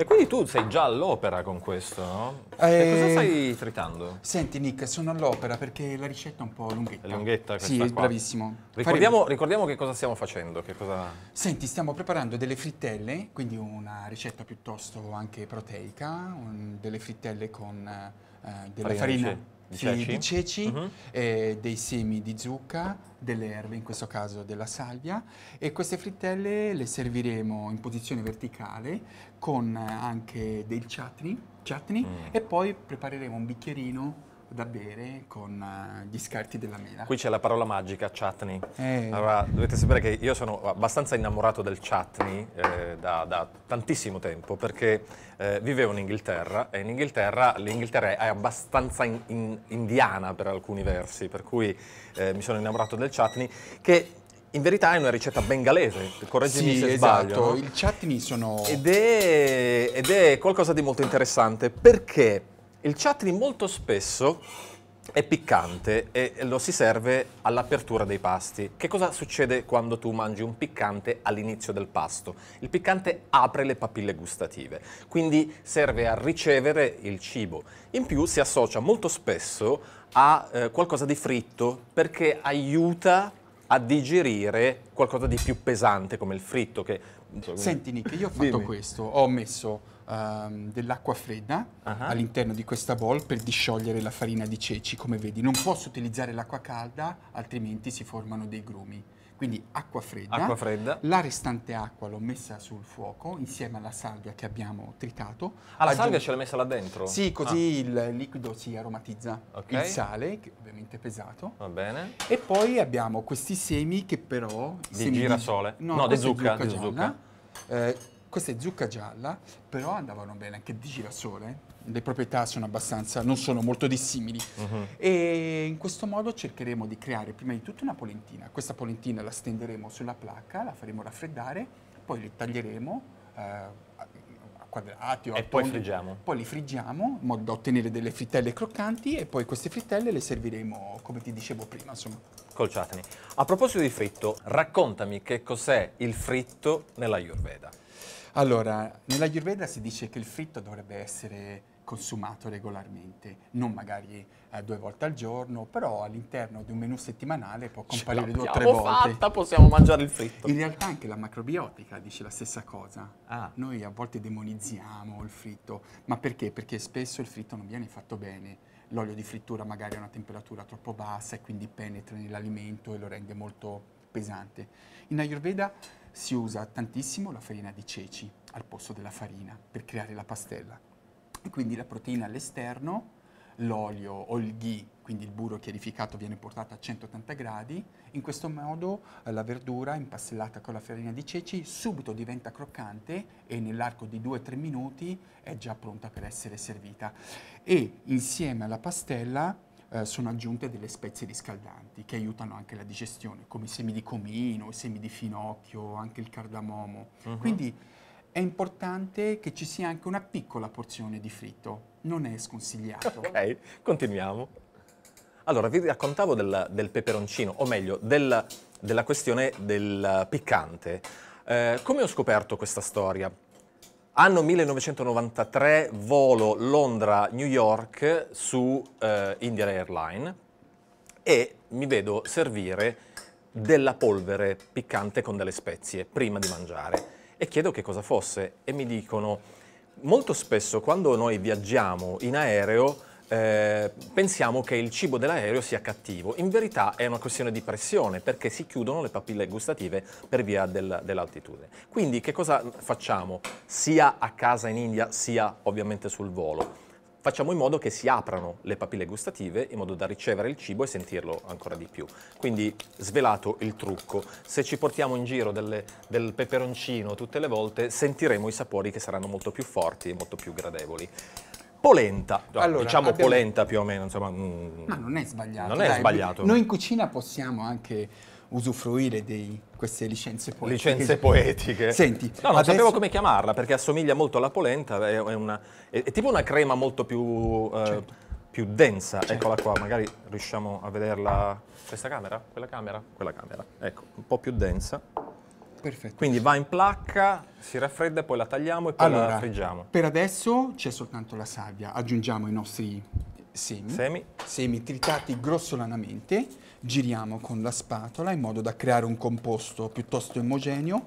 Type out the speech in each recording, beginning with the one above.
E quindi tu sei già all'opera con questo, no? Eh, cosa stai tritando? Senti Nick, sono all'opera perché la ricetta è un po' lunghetta. È lunghetta questa Sì, qua. bravissimo. Ricordiamo, ricordiamo, che cosa stiamo facendo. Cosa... Senti, stiamo preparando delle frittelle, quindi una ricetta piuttosto anche proteica, un, delle frittelle con eh, della farina. farina di ceci, di ceci uh mhm. -huh. eh, dei semi di zucca, delle erbe, in questo caso della salvia e queste frittelle le serviremo in posizione verticale con anche del chutney, chutney mm. e poi prepareremo un bicchierino da bere con eh, gli scarti della mela. Qui c'è la parola magica, chutney. Eh. Allora, dovete sapere che io sono abbastanza innamorato del chutney eh, da, da, tantissimo tempo perché eh, vivevo in Inghilterra e in Inghilterra l'Inghilterra è abbastanza in, in, indiana per alcuni versi, per cui eh, mi sono innamorato del chutney che in verità è una ricetta bengalese, correggimi sì, se esatto. sbaglio. No? il chutney sono... Ed è, ed è qualcosa di molto interessante perché il chutney molto spesso è piccante e lo si serve all'apertura dei pasti. Che cosa succede quando tu mangi un piccante all'inizio del pasto? Il piccante apre le papille gustative, quindi serve a ricevere il cibo. In più si associa molto spesso a eh, qualcosa di fritto perché aiuta a digerire qualcosa di più pesante come il fritto che... Senti Nick, io ho fatto Dimmi. questo, ho messo um, dell'acqua fredda uh -huh. all'interno di questa bowl per disciogliere la farina di ceci, come vedi. Non posso utilizzare l'acqua calda, altrimenti si formano dei grumi. Quindi acqua fredda. acqua fredda. La restante acqua l'ho messa sul fuoco insieme alla salvia che abbiamo tritato. Ah, la salvia ce l'hai messa là dentro? Sì, così ah. il liquido si aromatizza. Okay. Il sale, che ovviamente è pesato. Va bene. E poi abbiamo questi semi che però... Di girasole? Di... No, no di zucca. Di zucca. Eh, questa è zucca gialla, però andavano bene anche di girasole. Le proprietà sono abbastanza, non sono molto dissimili. Uh mhm. -huh. E in questo modo cercheremo di creare prima di tutto una polentina. Questa polentina la stenderemo sulla placca, la faremo raffreddare, poi le taglieremo. Eh, quadrati o a e poi, friggiamo. poi li friggiamo in modo da ottenere delle frittelle croccanti e poi queste frittelle le serviremo come ti dicevo prima insomma colciatemi a proposito di fritto raccontami che cos'è il fritto nella Ayurveda allora, nella Ayurveda si dice che il fritto dovrebbe essere consumato regolarmente, non magari eh, due volte al giorno, però all'interno di un menù settimanale può comparire due o tre volte. fatta, possiamo mangiare il fritto. In realtà anche la macrobiotica dice la stessa cosa. Ah. Noi a volte demonizziamo il fritto, ma perché? Perché spesso il fritto non viene fatto bene. L'olio di frittura magari ha una temperatura troppo bassa e quindi penetra nell'alimento e lo rende molto pesante. In Ayurveda si usa tantissimo la farina di ceci al posto della farina per creare la pastella. E quindi la proteina all'esterno, l'olio o il ghee, quindi il burro chiarificato viene portato a 180 gradi, in questo modo eh, la verdura impastellata con la farina di ceci subito diventa croccante e nell'arco di 2-3 minuti è già pronta per essere servita. E insieme alla pastella eh, sono aggiunte delle spezie riscaldanti che aiutano anche la digestione, come i semi di comino, i semi di finocchio, anche il cardamomo. Uh-huh. Quindi è importante che ci sia anche una piccola porzione di fritto, non è sconsigliato. Ok, continuiamo. Allora, vi raccontavo del, del peperoncino, o meglio, del, della questione del piccante. Eh, come ho scoperto questa storia? Anno 1993, volo Londra-New York su eh, India Airline e mi vedo servire della polvere piccante con delle spezie prima di mangiare e chiedo che cosa fosse e mi dicono molto spesso quando noi viaggiamo in aereo eh, pensiamo che il cibo dell'aereo sia cattivo. In verità è una questione di pressione perché si chiudono le papille gustative per via del, dell'altitudine. Quindi che cosa facciamo sia a casa in India sia ovviamente sul volo? Facciamo in modo che si aprano le papille gustative in modo da ricevere il cibo e sentirlo ancora di più. Quindi svelato il trucco, se ci portiamo in giro delle, del peperoncino tutte le volte sentiremo i sapori che saranno molto più forti e molto più gradevoli polenta, allora, diciamo abbiamo... polenta più o meno, insomma, mm. ma non è sbagliato. Non è dai, sbagliato. Noi in cucina possiamo anche usufruire di queste licenze poetiche. Licenze poetiche. Senti, no, non adesso... sapevo come chiamarla perché assomiglia molto alla polenta, è, è, una, è, è tipo una crema molto più, eh, certo. più densa. Certo. Eccola qua, magari riusciamo a vederla. Questa camera? Quella camera? Quella camera, ecco, un po' più densa. Perfetto. Quindi va in placca, si raffredda, poi la tagliamo e poi allora, la friggiamo. Per adesso c'è soltanto la salvia. Aggiungiamo i nostri semi, semi. semi tritati grossolanamente, giriamo con la spatola in modo da creare un composto piuttosto omogeneo.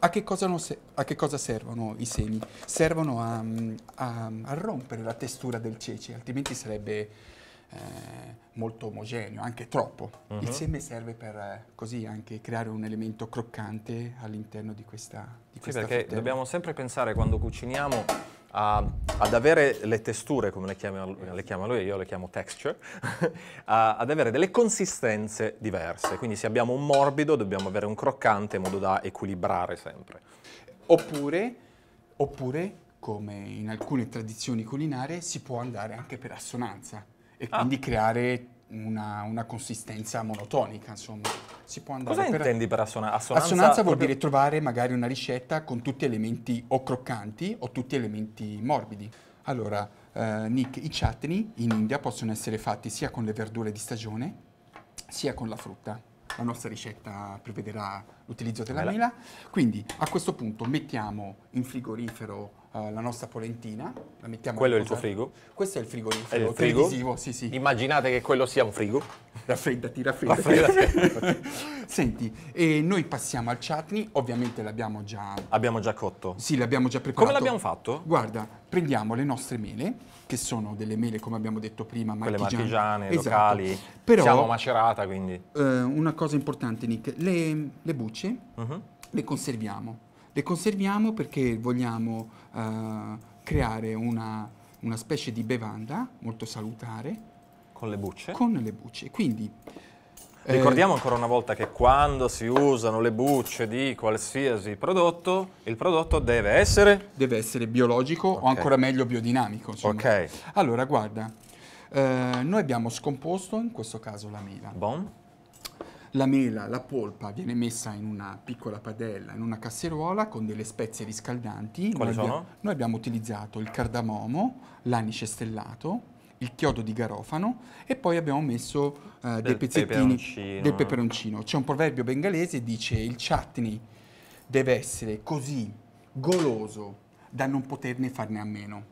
A che cosa, se a che cosa servono i semi? Servono a, mm, a, a rompere la testura del cece, altrimenti sarebbe eh, molto omogeneo, anche troppo. Uh-huh. Il seme serve per eh, così anche creare un elemento croccante all'interno di questa di Sì, questa perché frittella. dobbiamo sempre pensare quando cuciniamo a, ad avere le testure, come le chiama, le chiama lui, io le chiamo texture, a, ad avere delle consistenze diverse. Quindi se abbiamo un morbido dobbiamo avere un croccante in modo da equilibrare sempre. Oppure, oppure come in alcune tradizioni culinarie, si può andare anche per assonanza e ah. quindi creare una, una, consistenza monotonica, insomma. Si può andare Cosa per intendi per assonanza? Assonanza proprio... vuol dire trovare magari una ricetta con tutti elementi o croccanti o tutti elementi morbidi. Allora, eh, Nick, i chutney in India possono essere fatti sia con le verdure di stagione sia con la frutta. La nostra ricetta prevederà l'utilizzo della mela. Quindi a questo punto mettiamo in frigorifero eh, la nostra polentina, la mettiamo Quello è il tuo frigo? Questo è il frigorifero è il frigo? televisivo, sì sì. Immaginate che quello sia un frigo. Raffreddati, raffreddati. raffreddati. Senti, e noi passiamo al chutney, ovviamente l'abbiamo già... Abbiamo già cotto? Sì, l'abbiamo già preparato. Come l'abbiamo fatto? Guarda, prendiamo le nostre mele, che sono delle mele, come abbiamo detto prima, marchigiane. Quelle martigiane esatto. locali, Però, siamo macerata quindi. Uh, una cosa importante Nick, le, le bucce uh mhm. -huh. le conserviamo le conserviamo perché vogliamo eh, creare una, una, specie di bevanda molto salutare. Con le bucce? Con le bucce. Quindi, eh, Ricordiamo ancora una volta che quando si usano le bucce di qualsiasi prodotto, il prodotto deve essere? Deve essere biologico okay. o ancora meglio biodinamico. Insomma. Ok. Allora, guarda, eh, noi abbiamo scomposto in questo caso la mela. Bon la mela, la polpa viene messa in una piccola padella, in una casseruola con delle spezie riscaldanti. Quali noi abbiamo, noi abbiamo utilizzato il cardamomo, l'anice stellato, il chiodo di garofano e poi abbiamo messo uh, dei pezzettini peperoncino. del peperoncino. C'è un proverbio bengalese che dice il chutney deve essere così goloso da non poterne farne a meno,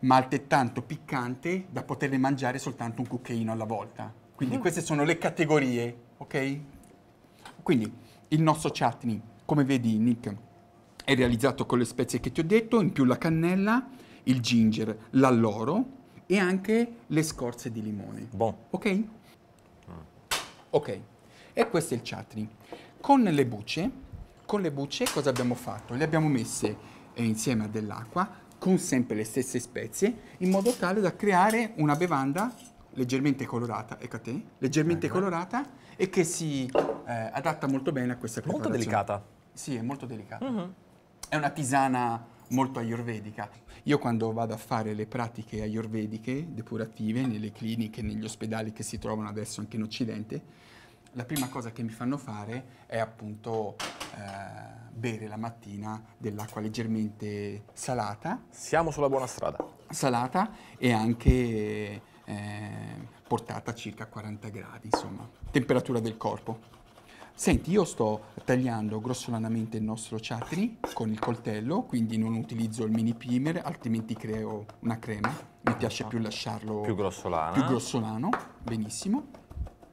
ma altrettanto piccante da poterne mangiare soltanto un cucchiaino alla volta. Quindi mm. queste sono le categorie ok? Quindi il nostro chutney, come vedi Nick, è realizzato con le spezie che ti ho detto, in più la cannella, il ginger, l'alloro e anche le scorze di limone. Bon. Ok? Ok. E questo è il chutney. Con le bucce, con le bucce cosa abbiamo fatto? Le abbiamo messe eh, insieme a dell'acqua con sempre le stesse spezie in modo tale da creare una bevanda leggermente colorata, ecco a te, leggermente ecco. colorata e che si eh, adatta molto bene a questa preparazione. Molto delicata. Sì, è molto delicata. Mm -hmm. È una tisana molto ayurvedica. Io quando vado a fare le pratiche ayurvediche depurative nelle cliniche, negli ospedali che si trovano adesso anche in Occidente, la prima cosa che mi fanno fare è appunto eh, bere la mattina dell'acqua leggermente salata. Siamo sulla buona strada. Salata e anche eh, portata a circa 40 gradi, insomma, temperatura del corpo. Senti, io sto tagliando grossolanamente il nostro chutney con il coltello, quindi non utilizzo il mini primer, altrimenti creo una crema. Mi piace più lasciarlo più grossolano. Più grossolano, benissimo.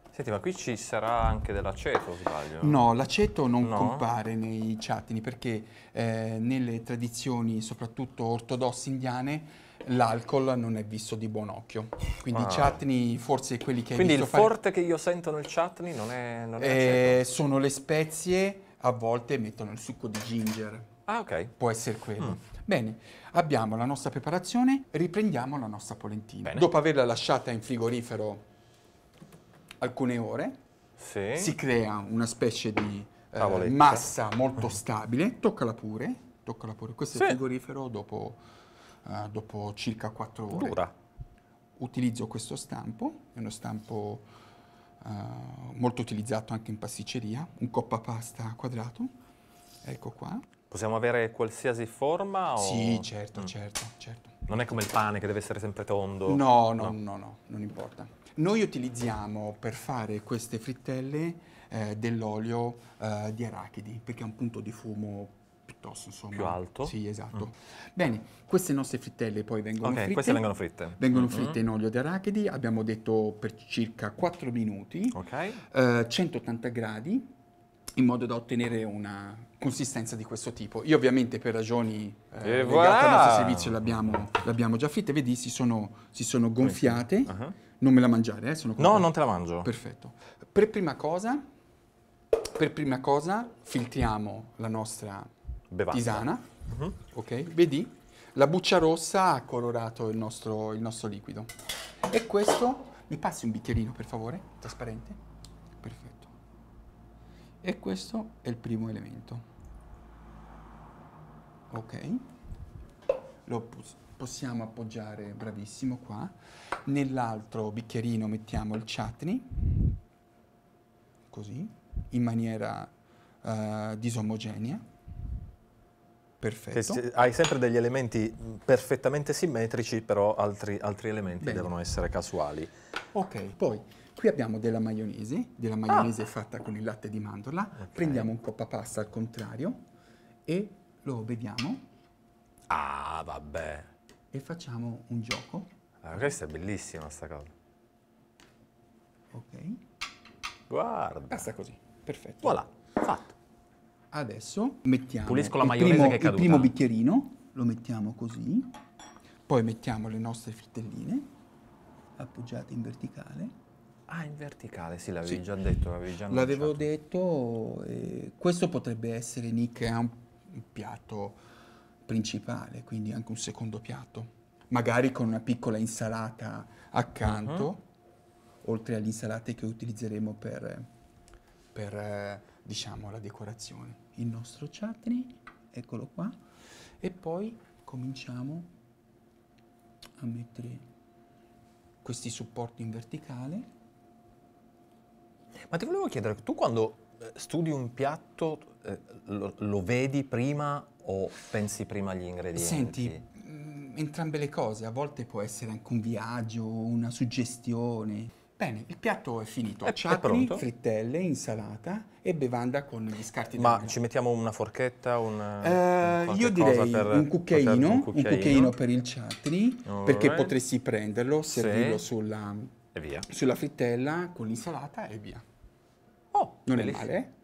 Senti, ma qui ci sarà anche dell'aceto, sbaglio? No, l'aceto non no. compare nei chutney perché eh, nelle tradizioni, soprattutto ortodosse indiane, l'alcol non è visto di buon occhio. Quindi ah. i chutney forse quelli che Quindi hai visto Quindi il forte fare... che io sento nel chutney non è... Non è eh, sono le spezie, a volte mettono il succo di ginger. Ah, ok. Può essere quello. Mm. Bene, abbiamo la nostra preparazione, riprendiamo la nostra polentina. Bene. Dopo averla lasciata in frigorifero alcune ore, sì. si crea una specie di eh, massa molto stabile. Toccala pure, toccala pure. Questo sì. è il frigorifero dopo uh, dopo circa 4 ore. Dura. Utilizzo questo stampo, è uno stampo uh, molto utilizzato anche in pasticceria, un coppa pasta quadrato, ecco qua. Possiamo avere qualsiasi forma? O... Sì, certo, mm. certo, certo. Non è come il pane che deve essere sempre tondo? No, no, no, no, no non importa. Noi utilizziamo per fare queste frittelle eh, dell'olio eh, di arachidi, perché è un punto di fumo piuttosto insomma. Più alto? Sì, esatto. Mm. Bene, queste nostre frittelle poi vengono okay, fritte. queste vengono fritte. Vengono mm-hmm. fritte in olio di arachidi, abbiamo detto per circa 4 minuti, ok eh, 180 gradi, in modo da ottenere una consistenza di questo tipo. Io ovviamente per ragioni eh, legate voilà. al nostro servizio l'abbiamo, l'abbiamo, già fritte, vedi si sono, si sono gonfiate, uh-huh. non me la mangiare, eh, sono No, non te la mangio. Perfetto. Per prima cosa, per prima cosa filtriamo la nostra bevanda. Tisana, uh-huh. ok, vedi? La buccia rossa ha colorato il nostro, il nostro liquido. E questo, mi passi un bicchierino per favore, trasparente? Perfetto. E questo è il primo elemento. Ok, lo pus- possiamo appoggiare, bravissimo, qua. Nell'altro bicchierino mettiamo il chutney, così, in maniera uh, disomogenea. Perfetto. Che hai sempre degli elementi mm, perfettamente simmetrici, però altri, altri elementi Bene. devono essere casuali. Ok, poi qui abbiamo della maionese, della maionese ah. fatta con il latte di mandorla. Okay. Prendiamo un coppa pasta al contrario e lo vediamo. Ah, vabbè. E facciamo un gioco. Ah, questa è bellissima sta cosa. Ok. Guarda. Basta così, perfetto. Voilà, fatto. Adesso mettiamo Pulisco la maionese primo, che è il primo bicchierino, lo mettiamo così, poi mettiamo le nostre frittelline appoggiate in verticale. Ah, in verticale, sì, l'avevi sì. già detto, l'avevi già L'avevo detto, eh, questo potrebbe essere, Nick, un, un piatto principale, quindi anche un secondo piatto. Magari con una piccola insalata accanto, uh -huh. oltre alle insalate che utilizzeremo per, per eh, diciamo, la decorazione il nostro chutney, eccolo qua, e poi cominciamo a mettere questi supporti in verticale. Ma ti volevo chiedere, tu quando eh, studi un piatto eh, lo, lo, vedi prima o pensi prima agli ingredienti? Senti, mm, entrambe le cose, a volte può essere anche un viaggio, una suggestione. Bene, il piatto è finito. È, Ciatri, frittelle, insalata e bevanda con gli scarti Ma ci mettiamo una forchetta, un, uh, Io direi un cucchiaino, un, cucchiaino. un cucchiaino, per il chutney, perché right. potresti prenderlo, servirlo sì. sulla, sulla frittella con l'insalata e via. Oh, non bellissimo. è male. Eh?